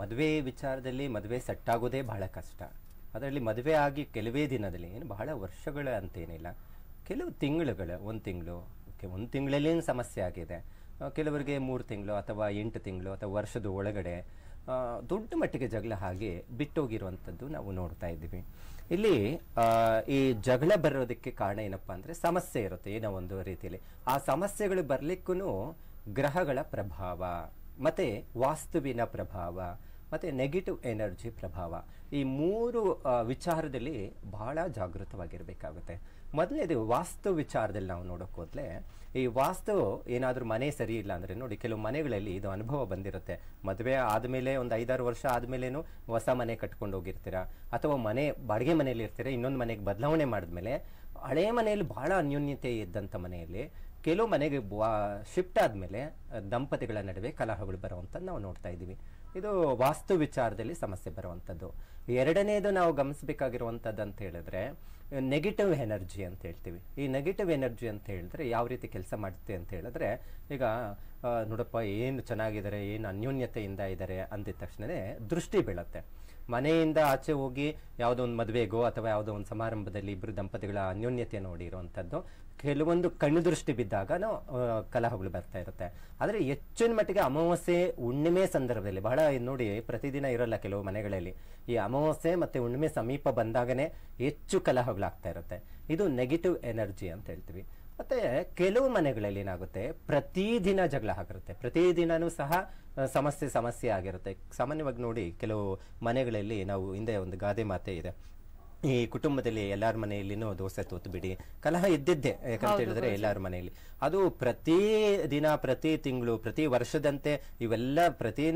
ಮದುವೆ ವಿಚಾರದಲ್ಲಿ ಮದುವೆ ಸೆಟ್ ಆಗೋದೇ ಬಹಳ ಕಷ್ಟ ಅದರಲ್ಲಿ ಮದುವೆ ಆಗಿ ಕೆಲವೇ ದಿನದಲ್ಲಿ ಏನು ಬಹಳ ವರ್ಷಗಳ ಅಂತೇನಿಲ್ಲ ಕೆಲವು ತಿಂಗಳುಗಳು ಒಂದು ತಿಂಗಳು ಓಕೆ ಒಂದು ತಿಂಗಳಲ್ಲೇನು ಸಮಸ್ಯೆ ಆಗಿದೆ ಕೆಲವರಿಗೆ ಮೂರು ತಿಂಗಳು ಅಥವಾ ಎಂಟು ತಿಂಗಳು ಅಥವಾ ವರ್ಷದ ಒಳಗಡೆ ದೊಡ್ಡ ಮಟ್ಟಿಗೆ ಜಗಳ ಹಾಗೆ ಬಿಟ್ಟೋಗಿರುವಂಥದ್ದು ನಾವು ನೋಡ್ತಾ ಇದ್ದೀವಿ ಇಲ್ಲಿ ಈ ಜಗಳ ಬರೋದಕ್ಕೆ ಕಾರಣ ಏನಪ್ಪ ಅಂದರೆ ಸಮಸ್ಯೆ ಇರುತ್ತೆ ಏನೋ ಒಂದು ರೀತಿಯಲ್ಲಿ ಆ ಸಮಸ್ಯೆಗಳು ಬರಲಿಕ್ಕೂ ಗ್ರಹಗಳ ಪ್ರಭಾವ ಮತ್ತು ವಾಸ್ತುವಿನ ಪ್ರಭಾವ ಮತ್ತು ನೆಗೆಟಿವ್ ಎನರ್ಜಿ ಪ್ರಭಾವ ಈ ಮೂರು ವಿಚಾರದಲ್ಲಿ ಬಹಳ ಜಾಗೃತವಾಗಿರಬೇಕಾಗುತ್ತೆ ಮೊದಲನೇದು ವಾಸ್ತು ವಿಚಾರದಲ್ಲಿ ನಾವು ನೋಡೋಕೆ ಈ ವಾಸ್ತು ಏನಾದರೂ ಮನೆ ಸರಿ ಇಲ್ಲ ಅಂದರೆ ನೋಡಿ ಕೆಲವು ಮನೆಗಳಲ್ಲಿ ಇದು ಅನುಭವ ಬಂದಿರುತ್ತೆ ಮದುವೆ ಆದಮೇಲೆ ಒಂದು ಐದಾರು ವರ್ಷ ಆದಮೇಲೇನು ಹೊಸ ಮನೆ ಕಟ್ಕೊಂಡು ಹೋಗಿರ್ತೀರಾ ಅಥವಾ ಮನೆ ಬಾಡಿಗೆ ಮನೆಯಲ್ಲಿ ಇರ್ತೀರ ಇನ್ನೊಂದು ಮನೆಗೆ ಬದಲಾವಣೆ ಮಾಡಿದ್ಮೇಲೆ ಹಳೆ ಮನೆಯಲ್ಲಿ ಭಾಳ ಅನ್ಯೂನ್ಯತೆ ಇದ್ದಂಥ ಮನೆಯಲ್ಲಿ ಕೆಲವು ಮನೆಗೆ ಶಿಫ್ಟ್ ಆದಮೇಲೆ ದಂಪತಿಗಳ ನಡುವೆ ಕಲಹಗಳು ಬರುವಂಥದ್ದು ನಾವು ನೋಡ್ತಾ ಇದ್ದೀವಿ ಇದು ವಾಸ್ತು ವಿಚಾರದಲ್ಲಿ ಸಮಸ್ಯೆ ಬರುವಂಥದ್ದು ಎರಡನೇದು ನಾವು ಗಮನಿಸಬೇಕಾಗಿರುವಂಥದ್ದು ಅಂತ ಹೇಳಿದ್ರೆ ನೆಗೆಟಿವ್ ಎನರ್ಜಿ ಅಂತ ಹೇಳ್ತೀವಿ ಈ ನೆಗೆಟಿವ್ ಎನರ್ಜಿ ಅಂತ ಹೇಳಿದ್ರೆ ಯಾವ ರೀತಿ ಕೆಲಸ ಮಾಡುತ್ತೆ ಅಂತ ಹೇಳಿದ್ರೆ ಈಗ ನೋಡಪ್ಪ ಏನು ಚೆನ್ನಾಗಿದ್ದಾರೆ ಏನು ಅನ್ಯೂನ್ಯತೆಯಿಂದ ಇದ್ದಾರೆ ಅಂದಿದ ತಕ್ಷಣವೇ ದೃಷ್ಟಿ ಬೀಳುತ್ತೆ ಮನೆಯಿಂದ ಆಚೆ ಹೋಗಿ ಯಾವುದೋ ಒಂದು ಮದುವೆಗೋ ಅಥವಾ ಯಾವುದೋ ಒಂದು ಸಮಾರಂಭದಲ್ಲಿ ಇಬ್ಬರು ದಂಪತಿಗಳ ಅನ್ಯೋನ್ಯತೆ ನೋಡಿರುವಂಥದ್ದು ಕೆಲವೊಂದು ಕಣ್ಣು ದೃಷ್ಟಿ ಬಿದ್ದಾಗ ನಾವು ಕಲಹಗಳು ಬರ್ತಾ ಇರುತ್ತೆ ಆದರೆ ಹೆಚ್ಚಿನ ಮಟ್ಟಿಗೆ ಅಮಾವಾಸ್ಯೆ ಹುಣ್ಣಿಮೆ ಸಂದರ್ಭದಲ್ಲಿ ಬಹಳ ನೋಡಿ ಪ್ರತಿದಿನ ಇರಲ್ಲ ಕೆಲವು ಮನೆಗಳಲ್ಲಿ ಈ ಅಮಾವಾಸ್ಯೆ ಮತ್ತು ಹುಣ್ಣಿಮೆ ಸಮೀಪ ಬಂದಾಗನೇ ಹೆಚ್ಚು ಕಲಹಗಳಾಗ್ತಾ ಇರುತ್ತೆ ಇದು ನೆಗೆಟಿವ್ ಎನರ್ಜಿ ಅಂತ ಹೇಳ್ತೀವಿ ಮತ್ತೆ ಕೆಲವು ಮನೆಗಳಲ್ಲಿ ಏನಾಗುತ್ತೆ ಪ್ರತಿದಿನ ಜಗಳ ಆಗಿರುತ್ತೆ ಪ್ರತಿದಿನವೂ ಸಹ ಸಮಸ್ಯೆ ಸಮಸ್ಯೆ ಆಗಿರುತ್ತೆ ಸಾಮಾನ್ಯವಾಗಿ ನೋಡಿ ಕೆಲವು ಮನೆಗಳಲ್ಲಿ ನಾವು ಹಿಂದೆ ಒಂದು ಗಾದೆ ಮಾತೆ ಇದೆ ಈ ಕುಟುಂಬದಲ್ಲಿ ಎಲ್ಲಾರ ಮನೆಯಲ್ಲಿನೂ ದೋಸೆ ತೋತು ಬಿಡಿ ಕಲಹ ಇದ್ದಿದ್ದೆ ಯಾಕಂತ ಹೇಳಿದ್ರೆ ಎಲ್ಲಾರ ಮನೆಯಲ್ಲಿ ಅದು ಪ್ರತಿ ದಿನ ಪ್ರತಿ ತಿಂಗಳು ಪ್ರತಿ ವರ್ಷದಂತೆ ಇವೆಲ್ಲ ಪ್ರತಿ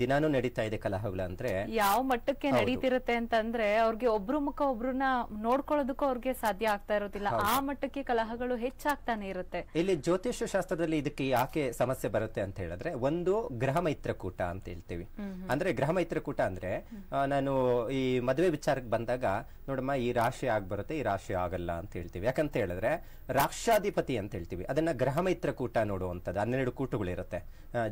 ದಿನಾನು ನಡೀತಾ ಇದೆ ಅಂದ್ರೆ ಯಾವ ಮಟ್ಟಕ್ಕೆ ನಡೀತಿರುತ್ತೆ ಅಂತಂದ್ರೆ ಅವ್ರಿಗೆ ಒಬ್ರು ಮುಖ ಒಬ್ರನ್ನ ನೋಡ್ಕೊಳ್ಳೋದಕ್ಕೂ ಅವ್ರಿಗೆ ಸಾಧ್ಯ ಆಗ್ತಾ ಇರೋದಿಲ್ಲ ಆ ಮಟ್ಟಕ್ಕೆ ಕಲಹಗಳು ಹೆಚ್ಚಾಗ್ತಾನೆ ಇರುತ್ತೆ ಇಲ್ಲಿ ಜ್ಯೋತಿಷ್ಯ ಶಾಸ್ತ್ರದಲ್ಲಿ ಇದಕ್ಕೆ ಯಾಕೆ ಸಮಸ್ಯೆ ಬರುತ್ತೆ ಅಂತ ಹೇಳಿದ್ರೆ ಒಂದು ಗ್ರಹ ಕೂಟ ಅಂತ ಹೇಳ್ತೀವಿ ಅಂದ್ರೆ ಗ್ರಹ ಕೂಟ ಅಂದ್ರೆ ನಾನು ಈ ಮದುವೆ ವಿಚಾರಕ್ಕೆ ಬಂದಾಗ ನೋಡಮ್ಮ ಈ ರಾಶಿ ಆಗ್ಬರುತ್ತೆ ಈ ರಾಶಿ ಆಗಲ್ಲ ಅಂತ ಹೇಳ್ತೀವಿ ಯಾಕಂತ ಹೇಳಿದ್ರೆ ರಾಕ್ಷಾಧಿಪತಿ ಅಂತ ಹೇಳ್ತೀವಿ ಅದನ್ನ ಗ್ರಹ ಮೈತ್ರ ಕೂಟ ನೋಡುವಂಥದ್ದು ಹನ್ನೆರಡು ಕೂಟಗಳಿರುತ್ತೆ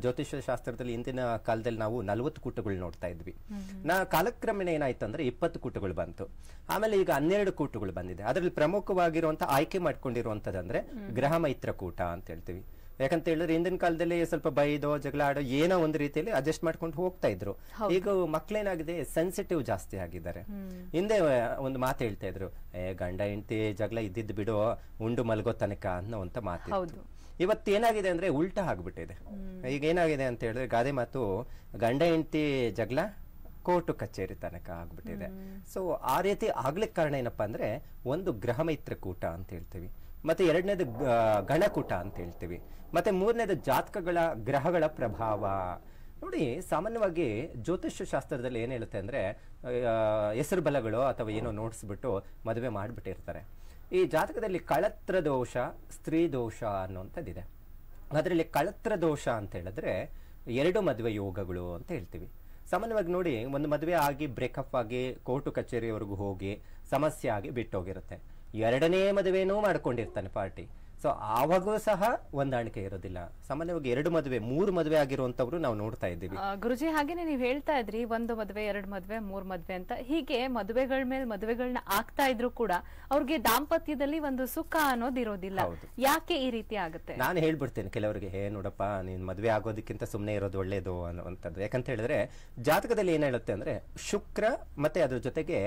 ಜ್ಯೋತಿಷ್ಯ ಶಾಸ್ತ್ರದಲ್ಲಿ ಇಂದಿನ ಕಾಲದಲ್ಲಿ ನಾವು ನಲವತ್ತು ಕೂಟಗಳು ನೋಡ್ತಾ ಇದ್ವಿ ನಾ ಕಾಲಕ್ರಮೇಣ ಏನಾಯ್ತು ಅಂದ್ರೆ ಇಪ್ಪತ್ತು ಕೂಟಗಳು ಬಂತು ಆಮೇಲೆ ಈಗ ಹನ್ನೆರಡು ಕೂಟಗಳು ಬಂದಿದೆ ಅದರಲ್ಲಿ ಪ್ರಮುಖವಾಗಿರುವಂತಹ ಆಯ್ಕೆ ಮಾಡ್ಕೊಂಡಿರುವಂತದ್ದು ಅಂದ್ರೆ ಗ್ರಹ ಮೈತ್ರ ಕೂಟ ಅಂತ ಹೇಳ್ತೀವಿ ಯಾಕಂತ ಹೇಳಿದ್ರೆ ಹಿಂದಿನ ಕಾಲದಲ್ಲಿ ಸ್ವಲ್ಪ ಬೈದೋ ಜಗಳ ಆಡೋ ಏನೋ ಒಂದು ರೀತಿಯಲ್ಲಿ ಅಡ್ಜಸ್ಟ್ ಮಾಡ್ಕೊಂಡು ಹೋಗ್ತಾ ಇದ್ರು ಈಗ ಮಕ್ಳೇನಾಗಿದೆ ಸೆನ್ಸಿಟಿವ್ ಜಾಸ್ತಿ ಆಗಿದ್ದಾರೆ ಹಿಂದೆ ಒಂದು ಮಾತು ಹೇಳ್ತಾ ಇದ್ರು ಗಂಡ ಹೆಂಡತಿ ಜಗಳ ಇದ್ದಿದ್ ಬಿಡೋ ಉಂಡು ಮಲ್ಗೋ ತನಕ ಅನ್ನೋ ಅಂತ ಮಾತು ಏನಾಗಿದೆ ಅಂದ್ರೆ ಉಲ್ಟಾ ಆಗ್ಬಿಟ್ಟಿದೆ ಈಗ ಏನಾಗಿದೆ ಅಂತ ಹೇಳಿದ್ರೆ ಗಾದೆ ಮಾತು ಗಂಡ ಹೆಂಡತಿ ಜಗಳ ಕೋರ್ಟು ಕಚೇರಿ ತನಕ ಆಗ್ಬಿಟ್ಟಿದೆ ಸೊ ಆ ರೀತಿ ಆಗ್ಲಿಕ್ಕೆ ಕಾರಣ ಏನಪ್ಪಾ ಅಂದ್ರೆ ಒಂದು ಮೈತ್ರಿ ಕೂಟ ಅಂತ ಹೇಳ್ತೀವಿ ಮತ್ತು ಎರಡನೇದು ಗಣಕುಟ ಅಂತ ಹೇಳ್ತೀವಿ ಮತ್ತು ಮೂರನೇದು ಜಾತಕಗಳ ಗ್ರಹಗಳ ಪ್ರಭಾವ ನೋಡಿ ಸಾಮಾನ್ಯವಾಗಿ ಜ್ಯೋತಿಷ್ಯ ಶಾಸ್ತ್ರದಲ್ಲಿ ಏನು ಹೇಳುತ್ತೆ ಅಂದರೆ ಹೆಸರು ಬಲಗಳು ಅಥವಾ ಏನೋ ನೋಡಿಸ್ಬಿಟ್ಟು ಮದುವೆ ಮಾಡಿಬಿಟ್ಟಿರ್ತಾರೆ ಈ ಜಾತಕದಲ್ಲಿ ಕಳತ್ರ ದೋಷ ಸ್ತ್ರೀ ದೋಷ ಅನ್ನುವಂಥದ್ದಿದೆ ಅದರಲ್ಲಿ ಕಳತ್ರ ದೋಷ ಅಂತ ಹೇಳಿದ್ರೆ ಎರಡು ಮದುವೆ ಯೋಗಗಳು ಅಂತ ಹೇಳ್ತೀವಿ ಸಾಮಾನ್ಯವಾಗಿ ನೋಡಿ ಒಂದು ಮದುವೆ ಆಗಿ ಬ್ರೇಕಪ್ ಆಗಿ ಕೋರ್ಟು ಕಚೇರಿವರೆಗೂ ಹೋಗಿ ಸಮಸ್ಯೆ ಆಗಿ ಬಿಟ್ಟೋಗಿರುತ್ತೆ ಎರಡನೇ ಮದುವೆನೂ ಮಾಡ್ಕೊಂಡಿರ್ತಾನೆ ಪಾರ್ಟಿ ಸೊ ಆವಾಗೂ ಸಹ ಹೊಂದಾಣಿಕೆ ಇರೋದಿಲ್ಲ ಸಾಮಾನ್ಯವಾಗಿ ಎರಡು ಮದುವೆ ಮೂರು ಮದುವೆ ಆಗಿರುವಂತವ್ರು ನಾವು ನೋಡ್ತಾ ಇದ್ದೀವಿ ಗುರುಜಿ ಹಾಗೇನೆ ನೀವು ಹೇಳ್ತಾ ಇದ್ರಿ ಒಂದು ಮದುವೆ ಎರಡು ಮದುವೆ ಮೂರು ಮದುವೆ ಅಂತ ಹೀಗೆ ಮದುವೆಗಳ ಮೇಲೆ ಮದುವೆಗಳನ್ನ ಆಗ್ತಾ ಇದ್ರು ಕೂಡ ಅವ್ರಿಗೆ ದಾಂಪತ್ಯದಲ್ಲಿ ಒಂದು ಸುಖ ಅನ್ನೋದಿರೋದಿಲ್ಲ ಇರೋದಿಲ್ಲ ಯಾಕೆ ಈ ರೀತಿ ಆಗುತ್ತೆ ನಾನು ಹೇಳ್ಬಿಡ್ತೇನೆ ಕೆಲವರಿಗೆ ಹೇ ನೋಡಪ್ಪ ನೀನ್ ಮದುವೆ ಆಗೋದಕ್ಕಿಂತ ಸುಮ್ಮನೆ ಇರೋದು ಒಳ್ಳೇದು ಅನ್ನುವಂಥದ್ದು ಯಾಕಂತ ಹೇಳಿದ್ರೆ ಜಾತಕದಲ್ಲಿ ಏನ್ ಹೇಳುತ್ತೆ ಅಂದ್ರೆ ಶುಕ್ರ ಮತ್ತೆ ಅದ್ರ ಜೊತೆಗೆ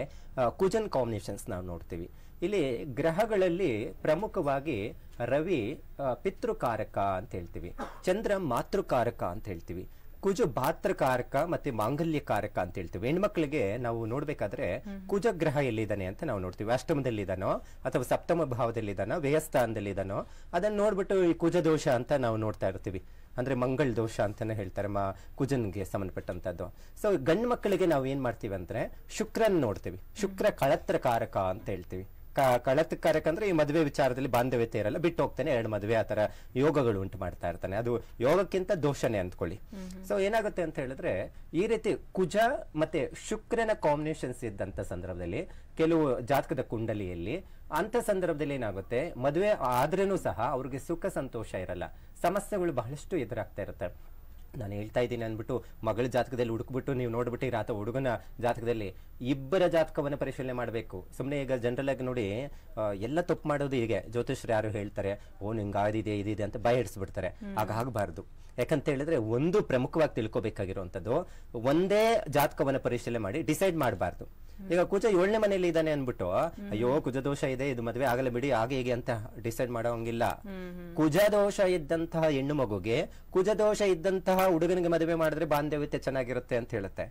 ಕುಜನ್ ಕಾಂಬಿನೇಷನ್ಸ್ ನಾವು ನೋಡ್ತೀವಿ ಇಲ್ಲಿ ಗ್ರಹಗಳಲ್ಲಿ ಪ್ರಮುಖವಾಗಿ ರವಿ ಪಿತೃಕಾರಕ ಅಂತ ಹೇಳ್ತೀವಿ ಚಂದ್ರ ಮಾತೃಕಾರಕ ಅಂತ ಹೇಳ್ತೀವಿ ಕುಜ ಭಾತೃಕಾರಕ ಮತ್ತೆ ಮಾಂಗಲ್ಯಕಾರಕ ಅಂತ ಹೇಳ್ತೀವಿ ಹೆಣ್ಮಕ್ಳಿಗೆ ನಾವು ನೋಡ್ಬೇಕಾದ್ರೆ ಕುಜ ಗ್ರಹ ಎಲ್ಲಿದ್ದಾನೆ ಅಂತ ನಾವು ನೋಡ್ತೀವಿ ಅಷ್ಟಮದಲ್ಲಿ ಇದಾನೋ ಅಥವಾ ಸಪ್ತಮ ಭಾವದಲ್ಲಿ ಇದಾನೋ ವ್ಯಯಸ್ಥಾನದಲ್ಲಿ ಇದಾನೋ ಅದನ್ನ ನೋಡ್ಬಿಟ್ಟು ಈ ಕುಜ ದೋಷ ಅಂತ ನಾವು ನೋಡ್ತಾ ಇರ್ತೀವಿ ಅಂದ್ರೆ ಮಂಗಳ ದೋಷ ಅಂತಾನೆ ಹೇಳ್ತಾರೆ ಮಾ ಕುಜನ್ಗೆ ಸಂಬಂಧಪಟ್ಟಂತದ್ದು ಸೊ ಗಂಡ್ ಮಕ್ಕಳಿಗೆ ನಾವು ಏನ್ ಮಾಡ್ತೀವಿ ಅಂದ್ರೆ ಶುಕ್ರನ್ ನೋಡ್ತೀವಿ ಶುಕ್ರ ಕಳತ್ರಕಾರಕ ಅಂತ ಹೇಳ್ತೀವಿ ಕಳತಕಾರಕಂದ್ರೆ ಈ ಮದುವೆ ವಿಚಾರದಲ್ಲಿ ಬಾಂಧವ್ಯತೆ ಇರಲ್ಲ ಬಿಟ್ಟು ಹೋಗ್ತಾನೆ ಎರಡು ಮದುವೆ ಆ ತರ ಯೋಗಗಳು ಉಂಟು ಮಾಡ್ತಾ ಇರ್ತಾನೆ ಅದು ಯೋಗಕ್ಕಿಂತ ದೋಷನೆ ಅಂದ್ಕೊಳ್ಳಿ ಸೊ ಏನಾಗುತ್ತೆ ಅಂತ ಹೇಳಿದ್ರೆ ಈ ರೀತಿ ಕುಜ ಮತ್ತೆ ಶುಕ್ರನ ಕಾಂಬಿನೇಷನ್ಸ್ ಇದ್ದಂತ ಸಂದರ್ಭದಲ್ಲಿ ಕೆಲವು ಜಾತಕದ ಕುಂಡಲಿಯಲ್ಲಿ ಅಂತ ಸಂದರ್ಭದಲ್ಲಿ ಏನಾಗುತ್ತೆ ಮದುವೆ ಆದ್ರೂ ಸಹ ಅವ್ರಿಗೆ ಸುಖ ಸಂತೋಷ ಇರಲ್ಲ ಸಮಸ್ಯೆಗಳು ಬಹಳಷ್ಟು ಎದುರಾಗ್ತಾ ಇರುತ್ತೆ ನಾನು ಹೇಳ್ತಾ ಇದ್ದೀನಿ ಅಂದ್ಬಿಟ್ಟು ಮಗಳ ಜಾತಕದಲ್ಲಿ ಹುಡುಕ್ಬಿಟ್ಟು ನೀವು ನೋಡ್ಬಿಟ್ಟು ಆತ ಹುಡುಗನ ಜಾತಕದಲ್ಲಿ ಇಬ್ಬರ ಜಾತಕವನ್ನು ಪರಿಶೀಲನೆ ಮಾಡಬೇಕು ಸುಮ್ಮನೆ ಈಗ ಜನರಲ್ ಆಗಿ ನೋಡಿ ಎಲ್ಲ ತಪ್ಪು ಮಾಡೋದು ಹೀಗೆ ಜ್ಯೋತಿಷ್ರು ಯಾರು ಹೇಳ್ತಾರೆ ಓ ನಿಂಗೆ ಅದಿದೆ ಇದಿದೆ ಅಂತ ಭಯ ಇಡಿಸ್ಬಿಡ್ತಾರೆ ಆಗ ಆಗ್ಬಾರ್ದು ಯಾಕಂತ ಹೇಳಿದ್ರೆ ಒಂದು ಪ್ರಮುಖವಾಗಿ ತಿಳ್ಕೋಬೇಕಾಗಿರುವಂಥದ್ದು ಒಂದೇ ಜಾತಕವನ್ನು ಪರಿಶೀಲನೆ ಮಾಡಿ ಡಿಸೈಡ್ ಮಾಡಬಾರ್ದು ಈಗ ಕುಜ ಏಳನೇ ಮನೆಯಲ್ಲಿ ಇದ್ದಾನೆ ಅನ್ಬಿಟ್ಟು ಅಯ್ಯೋ ಕುಜದೋಷ ಇದೆ ಇದು ಮದ್ವೆ ಆಗಲ್ಲ ಬಿಡಿ ಆಗ ಹೀಗೆ ಅಂತ ಡಿಸೈಡ್ ಮಾಡೋಂಗಿಲ್ಲ ಕುಜ ದೋಷ ಇದ್ದಂತಹ ಹೆಣ್ಣು ಮಗುಗೆ ಕುಜದೋಷ ಇದ್ದಂತಹ ಹುಡುಗನಿಗೆ ಮದುವೆ ಮಾಡಿದ್ರೆ ಬಾಂಧವ್ಯತೆ ಚೆನ್ನಾಗಿರುತ್ತೆ ಅಂತ ಹೇಳುತ್ತೆ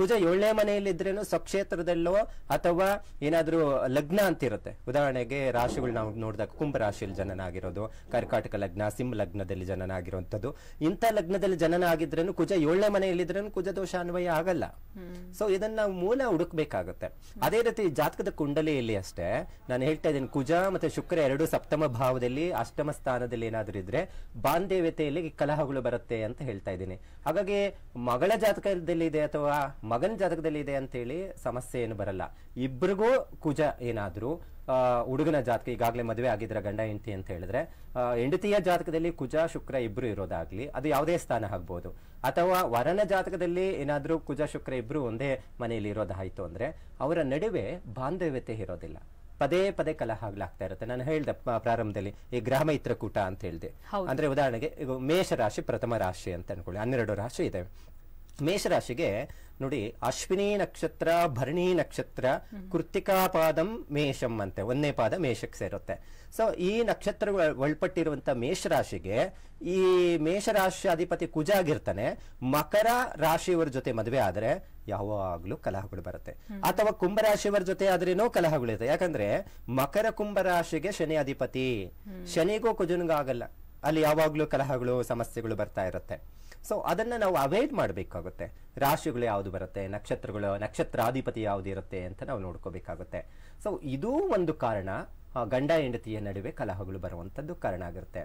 ಕುಜ ಏಳನೇ ಮನೆಯಲ್ಲಿ ಇದ್ರೇನು ಸ್ವಕ್ಷೇತ್ರದಲ್ಲೋ ಅಥವಾ ಏನಾದ್ರೂ ಲಗ್ನ ಅಂತ ಇರುತ್ತೆ ಉದಾಹರಣೆಗೆ ರಾಶಿಗಳು ನಾವು ನೋಡಿದಾಗ ಕುಂಭ ರಾಶಿಯಲ್ಲಿ ಜನನ ಆಗಿರೋದು ಕರ್ಕಾಟಕ ಲಗ್ನ ಸಿಂಹ ಲಗ್ನದಲ್ಲಿ ಜನನ ಆಗಿರುವಂತದ್ದು ಇಂಥ ಲಗ್ನದಲ್ಲಿ ಜನನ ಆಗಿದ್ರೇನು ಕುಜ ಏಳನೇ ಮನೆಯಲ್ಲಿ ಇದ್ರೇನು ಕುಜದೋಷ ಅನ್ವಯ ಆಗಲ್ಲ ಸೊ ಇದನ್ನ ನಾವು ಮೂಲ ಹುಡುಕ್ಬೇಕಾಗ ಅದೇ ರೀತಿ ಜಾತಕದ ಕುಂಡಲಿಯಲ್ಲಿ ಅಷ್ಟೇ ನಾನು ಹೇಳ್ತಾ ಇದ್ದೀನಿ ಕುಜ ಮತ್ತೆ ಶುಕ್ರ ಎರಡು ಸಪ್ತಮ ಭಾವದಲ್ಲಿ ಅಷ್ಟಮ ಸ್ಥಾನದಲ್ಲಿ ಏನಾದರೂ ಇದ್ರೆ ಬಾಂಧವ್ಯತೆಯಲ್ಲಿ ಕಲಹಗಳು ಬರುತ್ತೆ ಅಂತ ಹೇಳ್ತಾ ಇದ್ದೀನಿ ಹಾಗಾಗಿ ಮಗಳ ಜಾತಕದಲ್ಲಿ ಇದೆ ಅಥವಾ ಮಗನ ಜಾತಕದಲ್ಲಿ ಇದೆ ಅಂತ ಹೇಳಿ ಸಮಸ್ಯೆ ಏನು ಬರಲ್ಲ ಇಬ್ರಿಗೂ ಕುಜ ಏನಾದರೂ ಹುಡುಗನ ಜಾತಕ ಈಗಾಗಲೇ ಮದುವೆ ಆಗಿದ್ರ ಗಂಡ ಹೆಂಡತಿ ಅಂತ ಹೇಳಿದ್ರೆ ಹೆಂಡತಿಯ ಜಾತಕದಲ್ಲಿ ಕುಜ ಶುಕ್ರ ಇಬ್ರು ಇರೋದಾಗ್ಲಿ ಅದು ಯಾವುದೇ ಸ್ಥಾನ ಆಗ್ಬೋದು ಅಥವಾ ವರನ ಜಾತಕದಲ್ಲಿ ಏನಾದರೂ ಕುಜ ಶುಕ್ರ ಇಬ್ರು ಒಂದೇ ಮನೆಯಲ್ಲಿ ಇರೋದಾಯ್ತು ಅಂದ್ರೆ ಅವರ ನಡುವೆ ಬಾಂಧವ್ಯತೆ ಇರೋದಿಲ್ಲ ಪದೇ ಪದೇ ಕಲಹ ಆಗ್ಲಾಗ್ತಾ ಇರುತ್ತೆ ನಾನು ಹೇಳ್ದೆ ಪ್ರಾರಂಭದಲ್ಲಿ ಈ ಗ್ರಹ ಮೈತ್ರಕೂಟ ಅಂತ ಹೇಳಿದೆ ಅಂದ್ರೆ ಉದಾಹರಣೆಗೆ ಮೇಷ ರಾಶಿ ಪ್ರಥಮ ರಾಶಿ ಅಂತ ಅನ್ಕೊಳ್ಳಿ ಹನ್ನೆರಡು ರಾಶಿ ಇದೆ ಮೇಷರಾಶಿಗೆ ನೋಡಿ ಅಶ್ವಿನಿ ನಕ್ಷತ್ರ ಭರಣಿ ನಕ್ಷತ್ರ ಕೃತಿಕಾ ಪಾದಂ ಮೇಷಂ ಅಂತೆ ಒಂದೇ ಪಾದ ಮೇಷಕ್ಕೆ ಸೇರುತ್ತೆ ಸೊ ಈ ನಕ್ಷತ್ರ ಒಳಪಟ್ಟಿರುವಂತ ಮೇಷರಾಶಿಗೆ ಈ ಮೇಷರಾಶಿ ಅಧಿಪತಿ ಕುಜ ಆಗಿರ್ತಾನೆ ಮಕರ ರಾಶಿಯವರ ಜೊತೆ ಮದುವೆ ಆದ್ರೆ ಯಾವಾಗ್ಲೂ ಕಲಹಗಳು ಬರುತ್ತೆ ಅಥವಾ ಕುಂಭರಾಶಿಯವರ ಜೊತೆ ಆದ್ರೇನೋ ಕಲಹಗಳು ಇರುತ್ತೆ ಯಾಕಂದ್ರೆ ಮಕರ ಕುಂಭರಾಶಿಗೆ ಶನಿ ಅಧಿಪತಿ ಶನಿಗೂ ಕುಜನಿಗೂ ಆಗಲ್ಲ ಅಲ್ಲಿ ಯಾವಾಗ್ಲೂ ಕಲಹಗಳು ಸಮಸ್ಯೆಗಳು ಬರ್ತಾ ಇರುತ್ತೆ ಸೊ ಅದನ್ನು ನಾವು ಅವಾಯ್ಡ್ ಮಾಡಬೇಕಾಗುತ್ತೆ ರಾಶಿಗಳು ಯಾವುದು ಬರುತ್ತೆ ನಕ್ಷತ್ರಗಳು ನಕ್ಷತ್ರಾಧಿಪತಿ ಇರುತ್ತೆ ಅಂತ ನಾವು ನೋಡ್ಕೋಬೇಕಾಗುತ್ತೆ ಸೊ ಇದೂ ಒಂದು ಕಾರಣ ಗಂಡ ಹೆಂಡತಿಯ ನಡುವೆ ಕಲಹಗಳು ಬರುವಂಥದ್ದು ಕಾರಣ ಆಗಿರುತ್ತೆ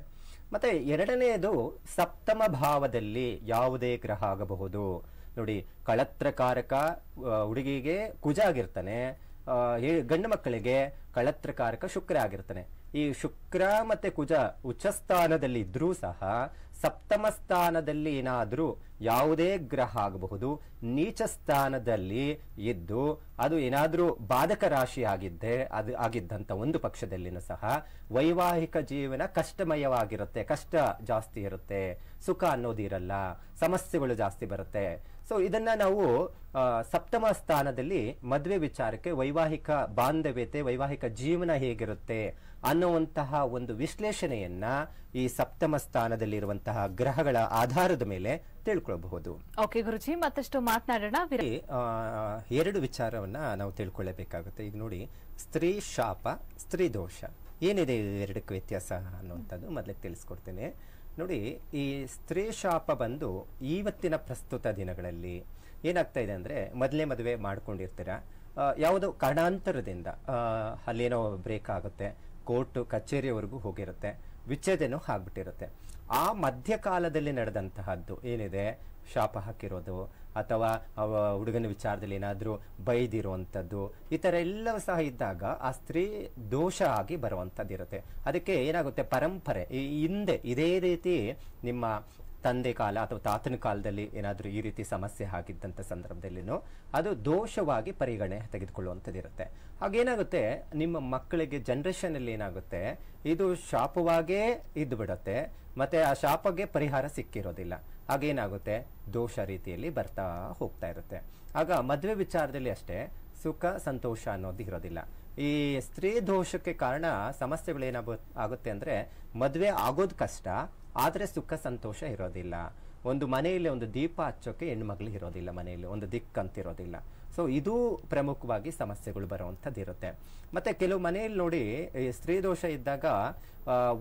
ಮತ್ತೆ ಎರಡನೆಯದು ಸಪ್ತಮ ಭಾವದಲ್ಲಿ ಯಾವುದೇ ಗ್ರಹ ಆಗಬಹುದು ನೋಡಿ ಕಳತ್ರಕಾರಕ ಹುಡುಗಿಗೆ ಕುಜ ಆಗಿರ್ತಾನೆ ಗಂಡು ಮಕ್ಕಳಿಗೆ ಕಳತ್ರಕಾರಕ ಶುಕ್ರ ಆಗಿರ್ತಾನೆ ಈ ಶುಕ್ರ ಮತ್ತೆ ಕುಜ ಉಚ್ಚಸ್ಥಾನದಲ್ಲಿ ಇದ್ರೂ ಸಹ ಸಪ್ತಮ ಸ್ಥಾನದಲ್ಲಿ ಏನಾದರೂ ಯಾವುದೇ ಗ್ರಹ ಆಗಬಹುದು ನೀಚ ಸ್ಥಾನದಲ್ಲಿ ಇದ್ದು ಅದು ಏನಾದರೂ ಬಾಧಕ ರಾಶಿ ಆಗಿದ್ದೆ ಅದು ಆಗಿದ್ದಂಥ ಒಂದು ಪಕ್ಷದಲ್ಲಿನ ಸಹ ವೈವಾಹಿಕ ಜೀವನ ಕಷ್ಟಮಯವಾಗಿರುತ್ತೆ ಕಷ್ಟ ಜಾಸ್ತಿ ಇರುತ್ತೆ ಸುಖ ಅನ್ನೋದಿರಲ್ಲ ಸಮಸ್ಯೆಗಳು ಜಾಸ್ತಿ ಬರುತ್ತೆ ಸೊ ಇದನ್ನ ನಾವು ಸಪ್ತಮ ಸ್ಥಾನದಲ್ಲಿ ಮದುವೆ ವಿಚಾರಕ್ಕೆ ವೈವಾಹಿಕ ಬಾಂಧವ್ಯತೆ ವೈವಾಹಿಕ ಜೀವನ ಹೇಗಿರುತ್ತೆ ಅನ್ನುವಂತಹ ಒಂದು ವಿಶ್ಲೇಷಣೆಯನ್ನ ಈ ಸಪ್ತಮ ಇರುವಂತಹ ಗ್ರಹಗಳ ಆಧಾರದ ಮೇಲೆ ತಿಳ್ಕೊಳ್ಬಹುದು ಓಕೆ ಗುರುಜಿ ಮತ್ತಷ್ಟು ಮಾತನಾಡೋಣ ಎರಡು ವಿಚಾರವನ್ನ ನಾವು ತಿಳ್ಕೊಳ್ಳಬೇಕಾಗುತ್ತೆ ಈಗ ನೋಡಿ ಸ್ತ್ರೀ ಶಾಪ ಸ್ತ್ರೀ ದೋಷ ಏನಿದೆ ಎರಡಕ್ಕೆ ವ್ಯತ್ಯಾಸ ಅನ್ನುವಂಥದ್ದು ಮೊದಲಿಗೆ ತಿಳಿಸ್ಕೊಡ್ತೇನೆ ನೋಡಿ ಈ ಸ್ತ್ರೀ ಶಾಪ ಬಂದು ಇವತ್ತಿನ ಪ್ರಸ್ತುತ ದಿನಗಳಲ್ಲಿ ಏನಾಗ್ತಾ ಇದೆ ಅಂದರೆ ಮೊದಲೇ ಮದುವೆ ಮಾಡ್ಕೊಂಡಿರ್ತೀರ ಯಾವುದೋ ಕಾರಣಾಂತರದಿಂದ ಅಲ್ಲೇನೋ ಬ್ರೇಕ್ ಆಗುತ್ತೆ ಕೋರ್ಟು ಕಚೇರಿಯವರೆಗೂ ಹೋಗಿರುತ್ತೆ ವಿಚ್ಛೇದನೂ ಆಗ್ಬಿಟ್ಟಿರುತ್ತೆ ಆ ಮಧ್ಯಕಾಲದಲ್ಲಿ ನಡೆದಂತಹದ್ದು ಏನಿದೆ ಶಾಪ ಹಾಕಿರೋದು ಅಥವಾ ಹುಡುಗನ ವಿಚಾರದಲ್ಲಿ ಏನಾದರೂ ಬೈದಿರುವಂಥದ್ದು ಈ ಥರ ಎಲ್ಲವೂ ಸಹ ಇದ್ದಾಗ ಆ ಸ್ತ್ರೀ ದೋಷ ಆಗಿ ಬರುವಂಥದ್ದಿರುತ್ತೆ ಅದಕ್ಕೆ ಏನಾಗುತ್ತೆ ಪರಂಪರೆ ಈ ಹಿಂದೆ ಇದೇ ರೀತಿ ನಿಮ್ಮ ತಂದೆ ಕಾಲ ಅಥವಾ ತಾತನ ಕಾಲದಲ್ಲಿ ಏನಾದರೂ ಈ ರೀತಿ ಸಮಸ್ಯೆ ಆಗಿದ್ದಂಥ ಸಂದರ್ಭದಲ್ಲಿನೂ ಅದು ದೋಷವಾಗಿ ಪರಿಗಣನೆ ತೆಗೆದುಕೊಳ್ಳುವಂಥದ್ದಿರುತ್ತೆ ಹಾಗೇನಾಗುತ್ತೆ ನಿಮ್ಮ ಮಕ್ಕಳಿಗೆ ಜನ್ರೇಷನಲ್ಲಿ ಏನಾಗುತ್ತೆ ಇದು ಶಾಪವಾಗೇ ಇದ್ದು ಬಿಡುತ್ತೆ ಮತ್ತೆ ಆ ಶಾಪಗೆ ಪರಿಹಾರ ಸಿಕ್ಕಿರೋದಿಲ್ಲ ಹಾಗೇನಾಗುತ್ತೆ ದೋಷ ರೀತಿಯಲ್ಲಿ ಬರ್ತಾ ಹೋಗ್ತಾ ಇರುತ್ತೆ ಆಗ ಮದುವೆ ವಿಚಾರದಲ್ಲಿ ಅಷ್ಟೇ ಸುಖ ಸಂತೋಷ ಅನ್ನೋದು ಇರೋದಿಲ್ಲ ಈ ಸ್ತ್ರೀ ದೋಷಕ್ಕೆ ಕಾರಣ ಸಮಸ್ಯೆಗಳು ಆಗುತ್ತೆ ಅಂದರೆ ಮದುವೆ ಆಗೋದು ಕಷ್ಟ ಆದರೆ ಸುಖ ಸಂತೋಷ ಇರೋದಿಲ್ಲ ಒಂದು ಮನೆಯಲ್ಲಿ ಒಂದು ದೀಪ ಹಚ್ಚೋಕ್ಕೆ ಹೆಣ್ಣು ಇರೋದಿಲ್ಲ ಮನೆಯಲ್ಲಿ ಒಂದು ದಿಕ್ಕಂತಿರೋದಿಲ್ಲ ಸೊ ಇದು ಪ್ರಮುಖವಾಗಿ ಸಮಸ್ಯೆಗಳು ಬರುವಂಥದ್ದಿರುತ್ತೆ ಮತ್ತು ಕೆಲವು ಮನೆಯಲ್ಲಿ ನೋಡಿ ಸ್ತ್ರೀ ದೋಷ ಇದ್ದಾಗ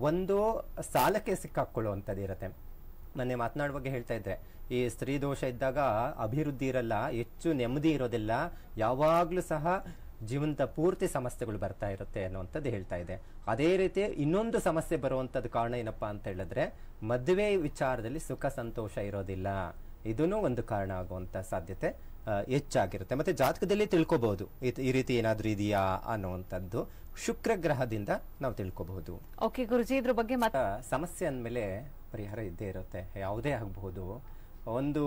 ಒಂದು ಸಾಲಕ್ಕೆ ಸಿಕ್ಕಾಕೊಳ್ಳುವಂಥದ್ದು ಇರುತ್ತೆ ಮೊನ್ನೆ ಮಾತನಾಡುವಾಗ ಹೇಳ್ತಾ ಇದ್ರೆ ಈ ಸ್ತ್ರೀ ದೋಷ ಇದ್ದಾಗ ಅಭಿವೃದ್ಧಿ ಇರಲ್ಲ ಹೆಚ್ಚು ನೆಮ್ಮದಿ ಇರೋದಿಲ್ಲ ಯಾವಾಗಲೂ ಸಹ ಜೀವಂತ ಪೂರ್ತಿ ಸಮಸ್ಯೆಗಳು ಬರ್ತಾ ಇರುತ್ತೆ ಅನ್ನುವಂಥದ್ದು ಹೇಳ್ತಾ ಇದೆ ಅದೇ ರೀತಿ ಇನ್ನೊಂದು ಸಮಸ್ಯೆ ಬರುವಂಥದ್ದು ಕಾರಣ ಏನಪ್ಪಾ ಅಂತ ಹೇಳಿದ್ರೆ ಮದುವೆ ವಿಚಾರದಲ್ಲಿ ಸುಖ ಸಂತೋಷ ಇರೋದಿಲ್ಲ ಇದೂ ಒಂದು ಕಾರಣ ಆಗುವಂತ ಸಾಧ್ಯತೆ ಹೆಚ್ಚಾಗಿರುತ್ತೆ ಮತ್ತೆ ಜಾತಕದಲ್ಲಿ ತಿಳ್ಕೊಬಹುದು ಈ ರೀತಿ ಏನಾದ್ರೂ ಇದೆಯಾ ಅನ್ನುವಂಥದ್ದು ಶುಕ್ರ ಗ್ರಹದಿಂದ ನಾವು ತಿಳ್ಕೋಬಹುದು ಓಕೆ ಗುರುಜಿ ಇದ್ರ ಬಗ್ಗೆ ಸಮಸ್ಯೆ ಅಂದಮೇಲೆ ಪರಿಹಾರ ಇದ್ದೇ ಇರುತ್ತೆ ಯಾವುದೇ ಆಗಬಹುದು ಒಂದು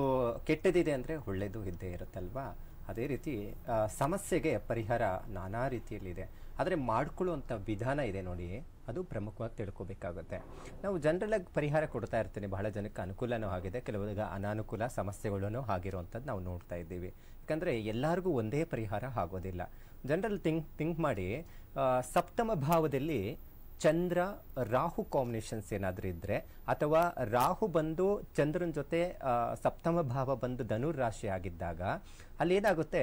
ಕೆಟ್ಟದಿದೆ ಅಂದ್ರೆ ಒಳ್ಳೇದು ಇದ್ದೇ ಇರುತ್ತಲ್ವಾ ಅದೇ ರೀತಿ ಸಮಸ್ಯೆಗೆ ಪರಿಹಾರ ನಾನಾ ರೀತಿಯಲ್ಲಿದೆ ಆದರೆ ಮಾಡ್ಕೊಳ್ಳುವಂಥ ವಿಧಾನ ಇದೆ ನೋಡಿ ಅದು ಪ್ರಮುಖವಾಗಿ ತಿಳ್ಕೋಬೇಕಾಗುತ್ತೆ ನಾವು ಜನರಲಾಗಿ ಪರಿಹಾರ ಕೊಡ್ತಾ ಇರ್ತೀನಿ ಬಹಳ ಜನಕ್ಕೆ ಅನುಕೂಲನೂ ಆಗಿದೆ ಕೆಲವೊಂದು ಅನಾನುಕೂಲ ಸಮಸ್ಯೆಗಳೂ ಆಗಿರುವಂಥದ್ದು ನಾವು ನೋಡ್ತಾ ಇದ್ದೀವಿ ಯಾಕಂದರೆ ಎಲ್ಲರಿಗೂ ಒಂದೇ ಪರಿಹಾರ ಆಗೋದಿಲ್ಲ ಜನರಲ್ ಥಿಂಕ್ ಥಿಂಕ್ ಮಾಡಿ ಸಪ್ತಮ ಭಾವದಲ್ಲಿ ಚಂದ್ರ ರಾಹು ಕಾಂಬಿನೇಷನ್ಸ್ ಏನಾದರೂ ಇದ್ದರೆ ಅಥವಾ ರಾಹು ಬಂದು ಚಂದ್ರನ ಜೊತೆ ಸಪ್ತಮ ಭಾವ ಬಂದು ಧನುರ್ ರಾಶಿ ಆಗಿದ್ದಾಗ ಅಲ್ಲಿ ಏನಾಗುತ್ತೆ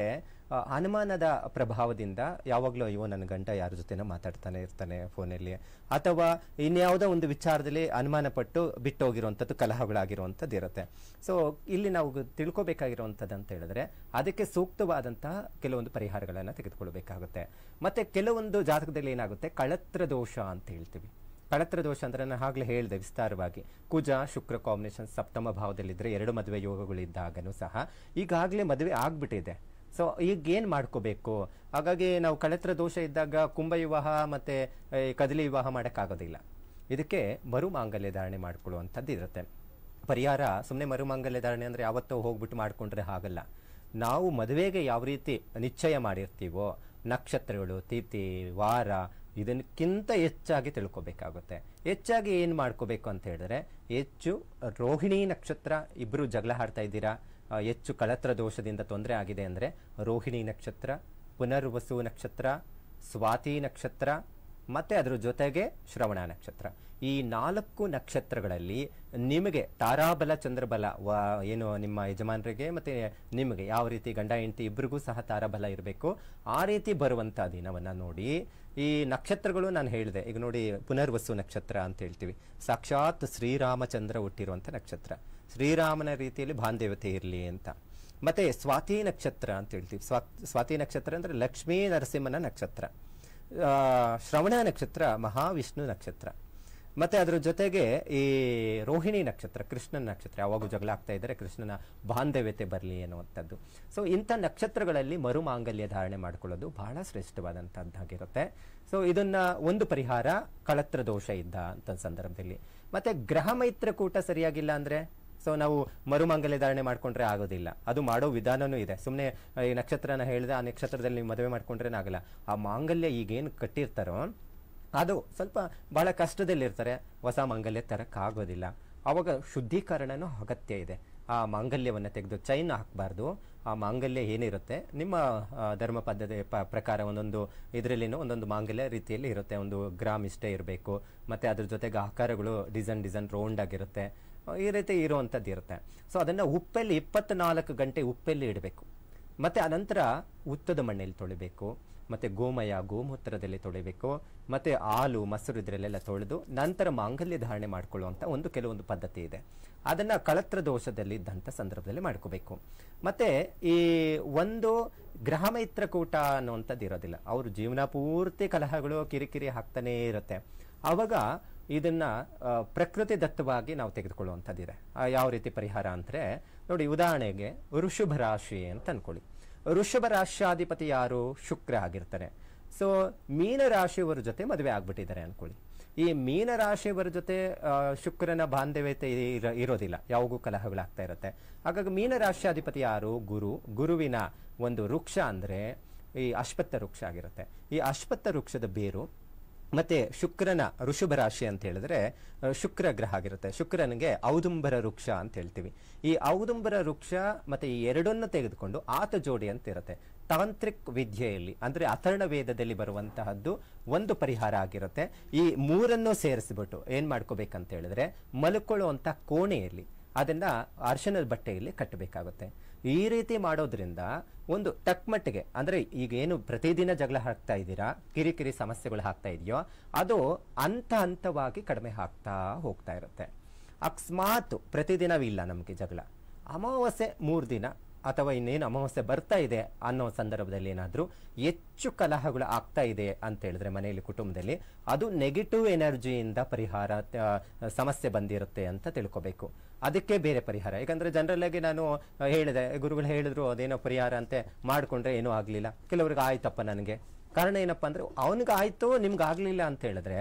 ಅನುಮಾನದ ಪ್ರಭಾವದಿಂದ ಯಾವಾಗಲೂ ಅಯ್ಯೋ ನನ್ನ ಗಂಟ ಯಾರ ಜೊತೆನೋ ಮಾತಾಡ್ತಾನೆ ಇರ್ತಾನೆ ಫೋನಲ್ಲಿ ಅಥವಾ ಇನ್ಯಾವುದೋ ಒಂದು ವಿಚಾರದಲ್ಲಿ ಅನುಮಾನ ಪಟ್ಟು ಬಿಟ್ಟೋಗಿರುವಂಥದ್ದು ಕಲಹಗಳಾಗಿರುವಂಥದ್ದು ಇರುತ್ತೆ ಸೊ ಇಲ್ಲಿ ನಾವು ತಿಳ್ಕೊಬೇಕಾಗಿರುವಂಥದ್ದು ಅಂತ ಹೇಳಿದ್ರೆ ಅದಕ್ಕೆ ಸೂಕ್ತವಾದಂತಹ ಕೆಲವೊಂದು ಪರಿಹಾರಗಳನ್ನು ತೆಗೆದುಕೊಳ್ಬೇಕಾಗುತ್ತೆ ಮತ್ತು ಕೆಲವೊಂದು ಜಾತಕದಲ್ಲಿ ಏನಾಗುತ್ತೆ ಕಳತ್ರ ದೋಷ ಅಂತ ಹೇಳ್ತೀವಿ ಕಳತ್ರ ದೋಷ ಅಂದರೆ ನಾನು ಆಗಲೇ ಹೇಳಿದೆ ವಿಸ್ತಾರವಾಗಿ ಕುಜ ಶುಕ್ರ ಕಾಂಬಿನೇಷನ್ ಸಪ್ತಮ ಭಾವದಲ್ಲಿದ್ದರೆ ಎರಡು ಮದುವೆ ಯೋಗಗಳಿದ್ದಾಗನೂ ಸಹ ಈಗಾಗಲೇ ಮದುವೆ ಆಗಿಬಿಟ್ಟಿದೆ ಸೊ ಈಗ ಏನು ಮಾಡ್ಕೋಬೇಕು ಹಾಗಾಗಿ ನಾವು ಕಳತ್ರ ದೋಷ ಇದ್ದಾಗ ಕುಂಭ ವಿವಾಹ ಮತ್ತು ಕದಲಿ ವಿವಾಹ ಮಾಡೋಕ್ಕಾಗೋದಿಲ್ಲ ಇದಕ್ಕೆ ಮರುಮಾಂಗಲ್ಯ ಧಾರಣೆ ಮಾಡ್ಕೊಳ್ಳುವಂಥದ್ದು ಇರುತ್ತೆ ಪರಿಹಾರ ಸುಮ್ಮನೆ ಮರುಮಾಂಗಲ್ಯ ಧಾರಣೆ ಅಂದರೆ ಯಾವತ್ತೋ ಹೋಗ್ಬಿಟ್ಟು ಮಾಡಿಕೊಂಡ್ರೆ ಆಗಲ್ಲ ನಾವು ಮದುವೆಗೆ ಯಾವ ರೀತಿ ನಿಶ್ಚಯ ಮಾಡಿರ್ತೀವೋ ನಕ್ಷತ್ರಗಳು ತಿಥಿ ವಾರ ಇದಕ್ಕಿಂತ ಹೆಚ್ಚಾಗಿ ತಿಳ್ಕೊಬೇಕಾಗುತ್ತೆ ಹೆಚ್ಚಾಗಿ ಏನು ಮಾಡ್ಕೋಬೇಕು ಅಂತ ಹೇಳಿದ್ರೆ ಹೆಚ್ಚು ರೋಹಿಣಿ ನಕ್ಷತ್ರ ಇಬ್ಬರು ಜಗಳ ಹಾಡ್ತಾ ಇದ್ದೀರಾ ಹೆಚ್ಚು ಕಳತ್ರ ದೋಷದಿಂದ ತೊಂದರೆ ಆಗಿದೆ ಅಂದರೆ ರೋಹಿಣಿ ನಕ್ಷತ್ರ ಪುನರ್ವಸು ನಕ್ಷತ್ರ ಸ್ವಾತಿ ನಕ್ಷತ್ರ ಮತ್ತು ಅದರ ಜೊತೆಗೆ ಶ್ರವಣ ನಕ್ಷತ್ರ ಈ ನಾಲ್ಕು ನಕ್ಷತ್ರಗಳಲ್ಲಿ ನಿಮಗೆ ತಾರಾಬಲ ಚಂದ್ರಬಲ ಏನು ನಿಮ್ಮ ಯಜಮಾನರಿಗೆ ಮತ್ತು ನಿಮಗೆ ಯಾವ ರೀತಿ ಗಂಡ ಹೆಂಡತಿ ಇಬ್ಬರಿಗೂ ಸಹ ತಾರಾಬಲ ಇರಬೇಕು ಆ ರೀತಿ ಬರುವಂಥ ದಿನವನ್ನು ನೋಡಿ ಈ ನಕ್ಷತ್ರಗಳು ನಾನು ಹೇಳಿದೆ ಈಗ ನೋಡಿ ಪುನರ್ವಸು ನಕ್ಷತ್ರ ಅಂತ ಹೇಳ್ತೀವಿ ಸಾಕ್ಷಾತ್ ಶ್ರೀರಾಮಚಂದ್ರ ಹುಟ್ಟಿರುವಂಥ ನಕ್ಷತ್ರ ಶ್ರೀರಾಮನ ರೀತಿಯಲ್ಲಿ ಬಾಂಧವ್ಯತೆ ಇರಲಿ ಅಂತ ಮತ್ತೆ ಸ್ವಾತಿ ನಕ್ಷತ್ರ ಅಂತ ಹೇಳ್ತೀವಿ ಸ್ವಾ ಸ್ವಾತಿ ನಕ್ಷತ್ರ ಅಂದರೆ ಲಕ್ಷ್ಮೀ ನರಸಿಂಹನ ನಕ್ಷತ್ರ ಶ್ರವಣ ನಕ್ಷತ್ರ ಮಹಾವಿಷ್ಣು ನಕ್ಷತ್ರ ಮತ್ತು ಅದರ ಜೊತೆಗೆ ಈ ರೋಹಿಣಿ ನಕ್ಷತ್ರ ಕೃಷ್ಣನ ನಕ್ಷತ್ರ ಯಾವಾಗೂ ಜಗಳ ಆಗ್ತಾ ಕೃಷ್ಣನ ಬಾಂಧವ್ಯತೆ ಬರಲಿ ಅನ್ನುವಂಥದ್ದು ಸೊ ಇಂಥ ನಕ್ಷತ್ರಗಳಲ್ಲಿ ಮರುಮಾಂಗಲ್ಯ ಧಾರಣೆ ಮಾಡಿಕೊಳ್ಳೋದು ಬಹಳ ಶ್ರೇಷ್ಠವಾದಂಥದ್ದಾಗಿರುತ್ತೆ ಸೊ ಇದನ್ನು ಒಂದು ಪರಿಹಾರ ಕಳತ್ರ ದೋಷ ಇದ್ದ ಅಂತ ಸಂದರ್ಭದಲ್ಲಿ ಮತ್ತು ಗ್ರಹ ಮೈತ್ರಕೂಟ ಸರಿಯಾಗಿಲ್ಲ ಅಂದರೆ ಸೊ ನಾವು ಮರುಮಂಗಲ್ಯ ಧಾರಣೆ ಮಾಡ್ಕೊಂಡ್ರೆ ಆಗೋದಿಲ್ಲ ಅದು ಮಾಡೋ ವಿಧಾನವೂ ಇದೆ ಸುಮ್ಮನೆ ಈ ನಕ್ಷತ್ರನ ಹೇಳಿದೆ ಆ ನಕ್ಷತ್ರದಲ್ಲಿ ನೀವು ಮದುವೆ ಮಾಡ್ಕೊಂಡ್ರೆ ಆಗಲ್ಲ ಆ ಮಾಂಗಲ್ಯ ಈಗೇನು ಕಟ್ಟಿರ್ತಾರೋ ಅದು ಸ್ವಲ್ಪ ಬಹಳ ಕಷ್ಟದಲ್ಲಿರ್ತಾರೆ ಹೊಸ ಮಾಂಗಲ್ಯ ತರಕ್ಕಾಗೋದಿಲ್ಲ ಆವಾಗ ಶುದ್ಧೀಕರಣನೂ ಅಗತ್ಯ ಇದೆ ಆ ಮಾಂಗಲ್ಯವನ್ನು ತೆಗೆದು ಚೈನ್ ಹಾಕಬಾರ್ದು ಆ ಮಾಂಗಲ್ಯ ಏನಿರುತ್ತೆ ನಿಮ್ಮ ಧರ್ಮ ಪದ್ಧತಿ ಪ್ರಕಾರ ಒಂದೊಂದು ಇದರಲ್ಲಿನೂ ಒಂದೊಂದು ಮಾಂಗಲ್ಯ ರೀತಿಯಲ್ಲಿ ಇರುತ್ತೆ ಒಂದು ಗ್ರಾಮ್ ಇಷ್ಟೇ ಇರಬೇಕು ಮತ್ತು ಅದ್ರ ಜೊತೆಗೆ ಆಕಾರಗಳು ಡಿಸೈನ್ ಡಿಸೈನ್ ರೌಂಡ್ ಆಗಿರುತ್ತೆ ಈ ರೀತಿ ಇರುವಂಥದ್ದು ಇರುತ್ತೆ ಸೊ ಅದನ್ನು ಉಪ್ಪಲ್ಲಿ ಇಪ್ಪತ್ನಾಲ್ಕು ಗಂಟೆ ಉಪ್ಪಲ್ಲಿ ಇಡಬೇಕು ಮತ್ತು ಅನಂತರ ಉತ್ತದ ಮಣ್ಣಲ್ಲಿ ತೊಳಿಬೇಕು ಮತ್ತು ಗೋಮಯ ಗೋಮೂತ್ರದಲ್ಲಿ ತೊಳಿಬೇಕು ಮತ್ತು ಹಾಲು ಮೊಸರು ಇದರಲ್ಲೆಲ್ಲ ತೊಳೆದು ನಂತರ ಮಾಂಗಲ್ಯ ಧಾರಣೆ ಮಾಡಿಕೊಳ್ಳುವಂಥ ಒಂದು ಕೆಲವೊಂದು ಪದ್ಧತಿ ಇದೆ ಅದನ್ನು ಕಳತ್ರ ದೋಷದಲ್ಲಿ ಇದ್ದಂಥ ಸಂದರ್ಭದಲ್ಲಿ ಮಾಡ್ಕೋಬೇಕು ಮತ್ತು ಈ ಒಂದು ಗ್ರಹ ಮೈತ್ರಕೂಟ ಅನ್ನುವಂಥದ್ದು ಇರೋದಿಲ್ಲ ಅವರು ಜೀವನ ಪೂರ್ತಿ ಕಲಹಗಳು ಕಿರಿಕಿರಿ ಹಾಕ್ತಾನೇ ಇರುತ್ತೆ ಆವಾಗ ಇದನ್ನ ಪ್ರಕೃತಿ ದತ್ತವಾಗಿ ನಾವು ತೆಗೆದುಕೊಳ್ಳುವಂಥದ್ದಿದೆ ಯಾವ ರೀತಿ ಪರಿಹಾರ ಅಂದರೆ ನೋಡಿ ಉದಾಹರಣೆಗೆ ಋಷಭ ರಾಶಿ ಅಂತ ಅನ್ಕೊಳ್ಳಿ ಋಷಭ ರಾಶ್ಯಾಧಿಪತಿ ಯಾರು ಶುಕ್ರ ಆಗಿರ್ತಾರೆ ಸೊ ಮೀನರಾಶಿಯವರ ಜೊತೆ ಮದುವೆ ಆಗ್ಬಿಟ್ಟಿದ್ದಾರೆ ಅನ್ಕೊಳ್ಳಿ ಈ ಮೀನರಾಶಿಯವರ ಜೊತೆ ಶುಕ್ರನ ಬಾಂಧವ್ಯತೆ ಇರೋದಿಲ್ಲ ಯಾವಾಗೂ ಕಲಹಗಳಾಗ್ತಾ ಇರುತ್ತೆ ಹಾಗಾಗಿ ಮೀನರಾಶ್ಯಾಧಿಪತಿ ಯಾರು ಗುರು ಗುರುವಿನ ಒಂದು ವೃಕ್ಷ ಅಂದರೆ ಈ ಅಶ್ವತ್ಥ ವೃಕ್ಷ ಆಗಿರುತ್ತೆ ಈ ಅಶ್ವತ್ಥ ವೃಕ್ಷದ ಬೇರು ಮತ್ತೆ ಶುಕ್ರನ ಋಷಭ ರಾಶಿ ಅಂತ ಹೇಳಿದ್ರೆ ಶುಕ್ರ ಗ್ರಹ ಆಗಿರುತ್ತೆ ಶುಕ್ರನಿಗೆ ಔದುಂಬರ ವೃಕ್ಷ ಅಂತ ಹೇಳ್ತೀವಿ ಈ ಔದುಂಬರ ವೃಕ್ಷ ಮತ್ತೆ ಈ ಎರಡನ್ನ ತೆಗೆದುಕೊಂಡು ಆತ ಜೋಡಿ ಅಂತ ಇರುತ್ತೆ ತಾಂತ್ರಿಕ್ ವಿದ್ಯೆಯಲ್ಲಿ ಅಂದ್ರೆ ಅಥರ್ಣ ವೇದದಲ್ಲಿ ಬರುವಂತಹದ್ದು ಒಂದು ಪರಿಹಾರ ಆಗಿರುತ್ತೆ ಈ ಮೂರನ್ನು ಸೇರಿಸ್ಬಿಟ್ಟು ಏನು ಮಾಡ್ಕೋಬೇಕಂತ ಹೇಳಿದ್ರೆ ಮಲುಕೊಳ್ಳುವಂತ ಕೋಣೆಯಲ್ಲಿ ಅದನ್ನ ಅರ್ಶನದ ಬಟ್ಟೆಯಲ್ಲಿ ಕಟ್ಟಬೇಕಾಗುತ್ತೆ ಈ ರೀತಿ ಮಾಡೋದ್ರಿಂದ ಒಂದು ತಕ್ಕಮಟ್ಟಿಗೆ ಅಂದರೆ ಈಗ ಏನು ಪ್ರತಿದಿನ ಜಗಳ ಹಾಕ್ತಾ ಇದ್ದೀರಾ ಕಿರಿಕಿರಿ ಸಮಸ್ಯೆಗಳು ಹಾಕ್ತಾ ಇದೆಯೋ ಅದು ಹಂತ ಹಂತವಾಗಿ ಕಡಿಮೆ ಹಾಕ್ತಾ ಹೋಗ್ತಾ ಇರುತ್ತೆ ಅಕಸ್ಮಾತ್ ಪ್ರತಿದಿನವಿಲ್ಲ ನಮಗೆ ಜಗಳ ಅಮಾವಾಸ್ಯೆ ಮೂರು ದಿನ ಅಥವಾ ಇನ್ನೇನು ಅಮಾವಾಸ್ಯೆ ಬರ್ತಾ ಇದೆ ಅನ್ನೋ ಸಂದರ್ಭದಲ್ಲಿ ಏನಾದರೂ ಹೆಚ್ಚು ಕಲಹಗಳು ಆಗ್ತಾ ಇದೆ ಅಂತ ಹೇಳಿದ್ರೆ ಮನೆಯಲ್ಲಿ ಕುಟುಂಬದಲ್ಲಿ ಅದು ನೆಗೆಟಿವ್ ಎನರ್ಜಿಯಿಂದ ಪರಿಹಾರ ಸಮಸ್ಯೆ ಬಂದಿರುತ್ತೆ ಅಂತ ತಿಳ್ಕೊಬೇಕು ಅದಕ್ಕೆ ಬೇರೆ ಪರಿಹಾರ ಯಾಕಂದರೆ ಜನರಲ್ ಆಗಿ ನಾನು ಹೇಳಿದೆ ಗುರುಗಳು ಹೇಳಿದ್ರು ಅದೇನೋ ಪರಿಹಾರ ಅಂತ ಮಾಡಿಕೊಂಡ್ರೆ ಏನೂ ಆಗಲಿಲ್ಲ ಕೆಲವ್ರಿಗೆ ಆಯ್ತಪ್ಪ ನನಗೆ ಕಾರಣ ಏನಪ್ಪ ಅಂದರೆ ಅವನಿಗೆ ನಿಮ್ಗೆ ಆಗಲಿಲ್ಲ ಅಂತ ಹೇಳಿದ್ರೆ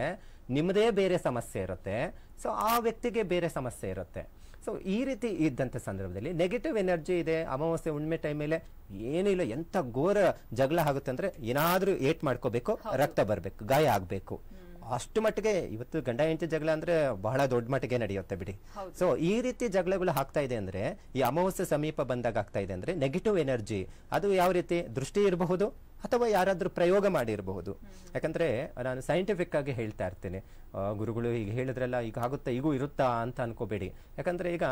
ನಿಮ್ಮದೇ ಬೇರೆ ಸಮಸ್ಯೆ ಇರುತ್ತೆ ಸೊ ಆ ವ್ಯಕ್ತಿಗೆ ಬೇರೆ ಸಮಸ್ಯೆ ಇರುತ್ತೆ ಸೊ ಈ ರೀತಿ ಇದ್ದಂಥ ಸಂದರ್ಭದಲ್ಲಿ ನೆಗೆಟಿವ್ ಎನರ್ಜಿ ಇದೆ ಅಮಾವಾಸ್ಯೆ ಉಣ್ಮೆ ಟೈಮ್ ಮೇಲೆ ಏನಿಲ್ಲ ಎಂಥ ಘೋರ ಜಗಳ ಆಗುತ್ತೆ ಅಂದ್ರೆ ಏನಾದರೂ ಏಟ್ ಮಾಡ್ಕೋಬೇಕು ರಕ್ತ ಬರಬೇಕು ಗಾಯ ಆಗಬೇಕು ಅಷ್ಟು ಮಟ್ಟಿಗೆ ಇವತ್ತು ಗಂಡ ಹೆಂಡತಿ ಜಗಳ ಅಂದ್ರೆ ಬಹಳ ದೊಡ್ಡ ಮಟ್ಟಿಗೆ ನಡೆಯುತ್ತೆ ಬಿಡಿ ಸೊ ಈ ರೀತಿ ಜಗಳಗಳು ಆಗ್ತಾ ಇದೆ ಅಂದ್ರೆ ಈ ಅಮಾವಾಸ್ಯೆ ಸಮೀಪ ಬಂದಾಗ ಆಗ್ತಾ ಇದೆ ಅಂದ್ರೆ ನೆಗೆಟಿವ್ ಎನರ್ಜಿ ಅದು ಯಾವ ರೀತಿ ದೃಷ್ಟಿ ಇರಬಹುದು ಅಥವಾ ಯಾರಾದ್ರೂ ಪ್ರಯೋಗ ಮಾಡಿರಬಹುದು ಯಾಕಂದ್ರೆ ನಾನು ಸೈಂಟಿಫಿಕ್ ಆಗಿ ಹೇಳ್ತಾ ಇರ್ತೇನೆ ಗುರುಗಳು ಈಗ ಹೇಳಿದ್ರಲ್ಲ ಈಗ ಆಗುತ್ತಾ ಈಗೂ ಇರುತ್ತಾ ಅಂತ ಅನ್ಕೋಬೇಡಿ ಯಾಕಂದ್ರೆ ಈಗ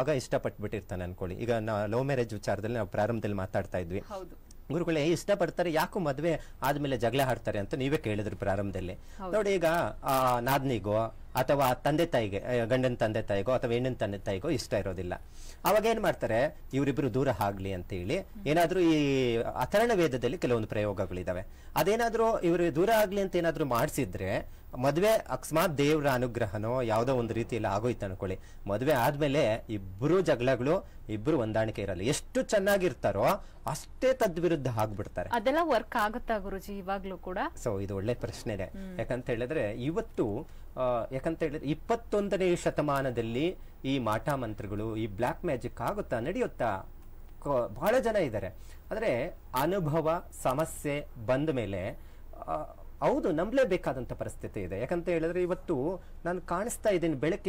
ಮಗ ಇಷ್ಟಪಟ್ಬಿಟ್ಟಿರ್ತಾನೆ ಅನ್ಕೊಳ್ಳಿ ಈಗ ನಾ ಲವ್ ಮ್ಯಾರೇಜ್ ವಿಚಾರದಲ್ಲಿ ನಾವು ಪ್ರಾರಂಭದಲ್ಲಿ ಮಾತಾಡ್ತಾ ಇದ್ವಿ ಗುರುಗಳೇ ಪಡ್ತಾರೆ ಯಾಕೋ ಮದುವೆ ಆದ್ಮೇಲೆ ಜಗಳ ಹಾಡ್ತಾರೆ ಅಂತ ನೀವೇ ಕೇಳಿದ್ರು ಪ್ರಾರಂಭದಲ್ಲಿ ನೋಡಿ ಈಗ ಆ ನಾದ್ನಿಗೋ ಅಥವಾ ತಂದೆ ತಾಯಿಗೆ ಗಂಡನ ತಂದೆ ತಾಯಿಗೋ ಅಥವಾ ಹೆಣ್ಣಿನ ತಂದೆ ತಾಯಿಗೋ ಇಷ್ಟ ಇರೋದಿಲ್ಲ ಅವಾಗ ಏನು ಮಾಡ್ತಾರೆ ಇವರಿಬ್ಬರು ದೂರ ಆಗಲಿ ಹೇಳಿ ಏನಾದರೂ ಈ ಅಥರ್ಣ ವೇದದಲ್ಲಿ ಕೆಲವೊಂದು ಪ್ರಯೋಗಗಳಿದ್ದಾವೆ ಅದೇನಾದರೂ ಇವರು ದೂರ ಆಗಲಿ ಅಂತ ಏನಾದರೂ ಮಾಡಿಸಿದ್ರೆ ಮದುವೆ ಅಕಸ್ಮಾತ್ ದೇವರ ಅನುಗ್ರಹನೋ ಯಾವುದೋ ಒಂದು ರೀತಿಯಲ್ಲಿ ಆಗೋಯ್ತು ಅನ್ಕೊಳ್ಳಿ ಮದುವೆ ಆದಮೇಲೆ ಇಬ್ಬರು ಜಗಳಗಳು ಇಬ್ಬರು ಹೊಂದಾಣಿಕೆ ಇರಲ್ಲ ಎಷ್ಟು ಚೆನ್ನಾಗಿರ್ತಾರೋ ಅಷ್ಟೇ ತದ್ವಿರುದ್ಧ ಆಗ್ಬಿಡ್ತಾರೆ ಅದೆಲ್ಲ ವರ್ಕ್ ಆಗುತ್ತಾ ಗುರುಜಿ ಇವಾಗ್ಲೂ ಕೂಡ ಸೊ ಇದು ಒಳ್ಳೆ ಪ್ರಶ್ನೆ ಇದೆ ಯಾಕಂತ ಹೇಳಿದ್ರೆ ಇವತ್ತು ಯಾಕಂತ ಹೇಳಿದ್ರೆ ಇಪ್ಪತ್ತೊಂದನೇ ಶತಮಾನದಲ್ಲಿ ಈ ಮಾಟಾ ಮಂತ್ರಗಳು ಈ ಬ್ಲ್ಯಾಕ್ ಮ್ಯಾಜಿಕ್ ಆಗುತ್ತಾ ನಡೆಯುತ್ತಾ ಬಹಳ ಜನ ಇದ್ದಾರೆ ಆದರೆ ಅನುಭವ ಸಮಸ್ಯೆ ಬಂದ ಮೇಲೆ ಹೌದು ನಂಬಲೇಬೇಕಾದಂಥ ಪರಿಸ್ಥಿತಿ ಇದೆ ಯಾಕಂತ ಹೇಳಿದ್ರೆ ಇವತ್ತು ನಾನು ಕಾಣಿಸ್ತಾ ಇದ್ದೀನಿ ಬೆಳಕಿನ